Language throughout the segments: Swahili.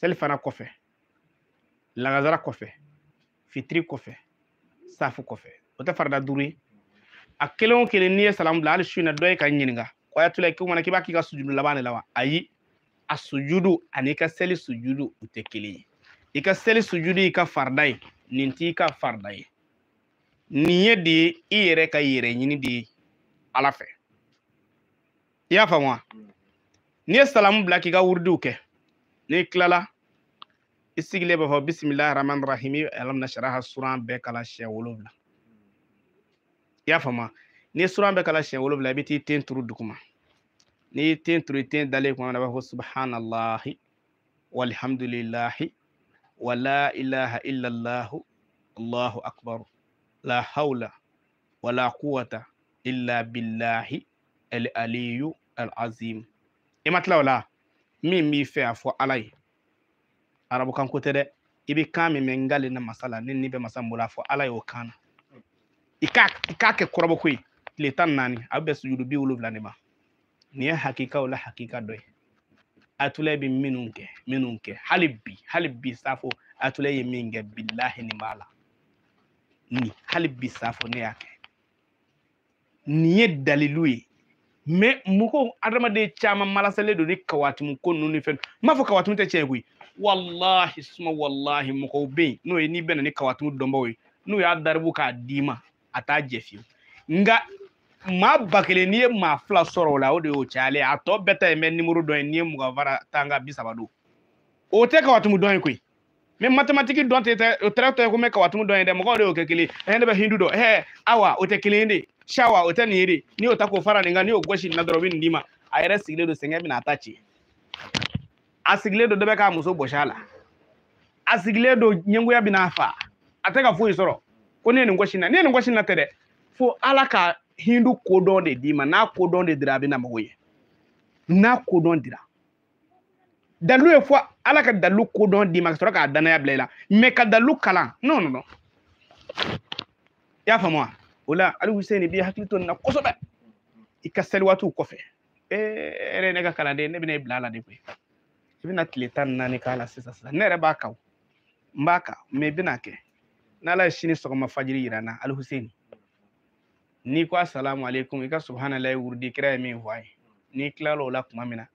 seli fana kɔfɛ lagazara kɔfɛ fitiri kɔfɛ safu kɔfɛ o tɛ farida duuru a kelen o kelen n'i ye salamu bila hali su in na dɔ ye ka n ɲininka ko aya k'i mana k'i b'a k'i ka sujudu laban de la wa ayi a sujudu ani i ka seli sujudu u tɛ kelen ye i ka seli sujudu i ka farida ye nin t'i ka farida ye nin ye de ye i yɛrɛ ka yɛrɛ ɲini de ye ala fɛ i y'a faamu wa n'i ye salamu bila k'i ka wurudiw kɛ n'i tilala i bismillah bɛ fɔ bisimilahi rahmani rahimi alaminasaraha suran kala siɲɛ wolonwula y'a faamu ni suran bɛɛ kala siɲɛ wolonwula i bɛ t'i ten turu duguma n'i y'i ten turu i ten dalen kuma min na b'a fɔ subhanalahi walhamdulilahi wala ilaha illallahu allahu akbar la hawla wala quwata illa billahi al aliyu al azim i min b'i fɛ a fɔ ala ye arabukan ko tɛ dɛ i bɛ kan min mɛn nkale na masa la ni ni bɛ masa min bolo a fɔ ala y'o kan na i k'a i k'a kɛ kɔrɔbɔko ye tile tan ni naani a bɛ bɛn sujudu bi wolonwula de ma nin ye hakikaw la hakika dɔ ye atula bɛ minnu kɛ minnu kɛ hali bi hali bi safo atula ye min kɛ bilahi nin b'a la nin hali bi safo ne y'a kɛ nin ye dalilu ye mais muko adamaden caman malasalen don ni kawatumu ko ninnu ni fɛn n b'a fɔ kawatumu tɛ tiɲɛ koyi walahi suma walahi mɔgɔw bɛ yen n'o ye n'i bɛna ni kawatumu dɔnbaw ye n'u y'a daribu k'a d'i ma a t'a jɛ fiyewu nka maa ba kelen n'i ye maa fila sɔrɔ o la o de y'o cayalen a tɔ bɛɛ ta ye mɛ nimoro dɔ ye n'i ye mugan fara tan ka bi saba don o tɛ kawatumu dɔn ye koyi mɛ mathématique dɔn tɛ tɛ o tɛrɛ tɔ ye ko mɛ kawatumu dɔn ye dɛ mɔgɔw de y'o kɛ kelen ye ne bɛ hindu dɔn ɛɛ awa o tɛ kelen ye de shawa o tɛ nin n'i y'o ta fara nin n'i y'o gosi nin na dɔrɔn o bɛ nin d'i ma a yɛrɛ sigilen asigle do bɛna k'a muso boshala asigle do a ya don ɲɛngoya bɛna a fa a tɛ ko ne ye nin na ne ni nin na tɛ dɛ fo ala hindu kodon de dima n'a kodon de dira a bɛna mago n'a kodon dira dalu e fɔ alaka dalu kodon d'i ma ka sɔrɔ ya blela bila ka dalu kalan non non non y'a faamu wa ola ali husaini bi hakili to nin na kosɛbɛ i ka seliwaatiw kɔfɛ ee e yɛrɛ ne ka kalanden ne bɛna e bila la de koyi i bɛna tile tan ni naani k'a la sisan sisan ne yɛrɛ b'a kaw n b'a kan mɛ i bɛna kɛ n'ala ye sini sɔgɔma fajiri yira ali husaini n'i ko asalamu alaikum i ka subhanalayi wurudi kira ye min fɔ a ye n'i tilal'o la tuma min na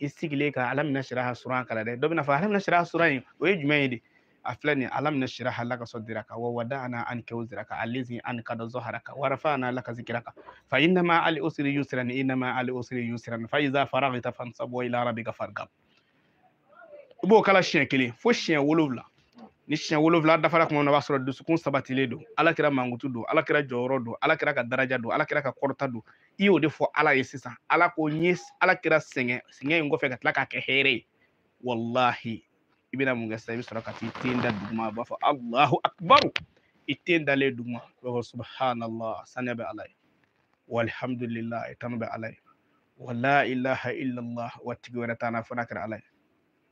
i sigilen ka ala minɛ sira suran kala dɛ dɔ bɛna fɔ ala minɛ sira ha suran in o ye jumɛn ye de a filɛ nin alamina sira halaka sɔdiraka wa wadana an kewziraka alizi an kada zoharaka warafana laka zikiraka fa innama ali usri yusran innama ali usri yusran fa iza faragita fansab wa ila rabbika fargab b'o kala siɲɛ kelen fo siɲɛ wolonwula ni siɲɛ wolonwula dafara tuma min na o b'a sɔrɔ dusukun sabatilen ala kɛra mankutu don ala kɛra jɔyɔrɔ don ala kɛra ka daraja ala ka de ala ala ko ala ka bɛna mun kɛ sisan i ka t'i ten duguma b'a fɔ alahu akibaru i ten duguma b'a fɔ subhanallah saniya bɛ ala ye walhamdulilayi tanu bɛ ala ye wala ilaha illallah wa tigi wɛrɛ t'an na fo n'a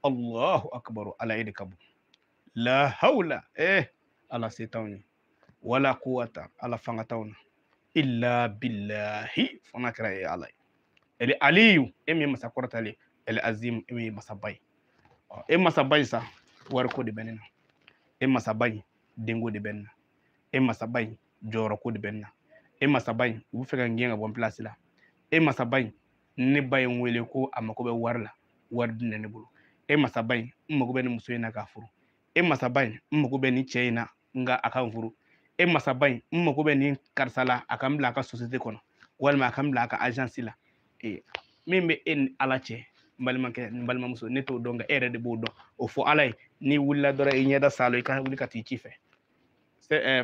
allahu akbaru ala e de ka bon la hawla eh ala se wala quwata ala fanga t'anw illa billahi fo n'a kɛra ali aliyu e min ye ali azim e min e bai sa warko de benna e masaban dengo de benna e masaban joro ko de benna e masaban u fe kan genga bon place la e bai ne bai wele ko amako be warla wardi ne ne bulu e masaban mako be ne muso ina ka furu e masaban mako be ni che ina nga akan furu e bai mako be ni karsala akan blaka ka societe kono walma akan blaka ka la e min be en ala che n balimakɛ n balimamuso ne t'o dɔn nka e yɛrɛ de b'o dɔn o fɔ ala ye n'i wulila dɔrɔn i ɲɛda salo eh, i ka wuli ka t'i ci fɛ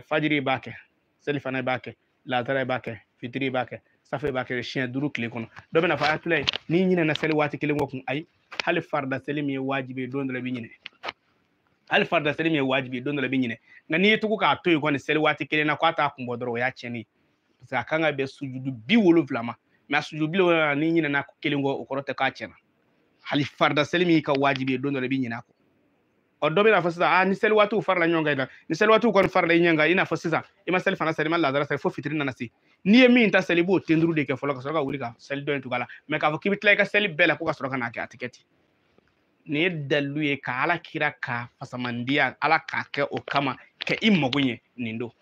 fajiri b'a kɛ b'a kɛ b'a kɛ fitiri b'a kɛ b'a kɛ siɲɛ duuru tile kɔnɔ dɔ bɛna fɔ ye n'i ɲinɛna seli waati kelen kɔ kun ayi hali farida seli min ye waajibi ye don dɔ la i bi ɲinɛ hali farida seli min ye waajibi ye don dɔ la i bi ɲinɛ nka n'i ye tugu k'a to yen kɔni seli waati kelen na k'a t'a kun bɔ dɔrɔn o y'a tiɲɛni ye parce que a kan ka bɛn sujudu bi wolonwula ma mɛ a sujudu bi wolonwula n'i ɲinɛna kelen kɔ o kɔrɔ tɛ k'a tiɲɛna hali farda seli min ka wajibi don dɔ la i bɛ ɲinɛ a kɔ ɔ dɔ fɔ sisan a ni sel watu farala nyonga kan ni sel watu kon farla i ina fasa sa e ma sel fana selima i ma fo fitiri nana n'i ye mi ta seli b'o tenduru de kɛ fɔlɔ ka sɔrɔ ka wuli ka sel do in tugu me k'a k'i ka sel bɛɛ ko ka sɔrɔ ka n'a kɛ atiketi ni dalu e ye ka ala kira ka fasamandiya ala k'a ke o kama kɛ i mago ndo nin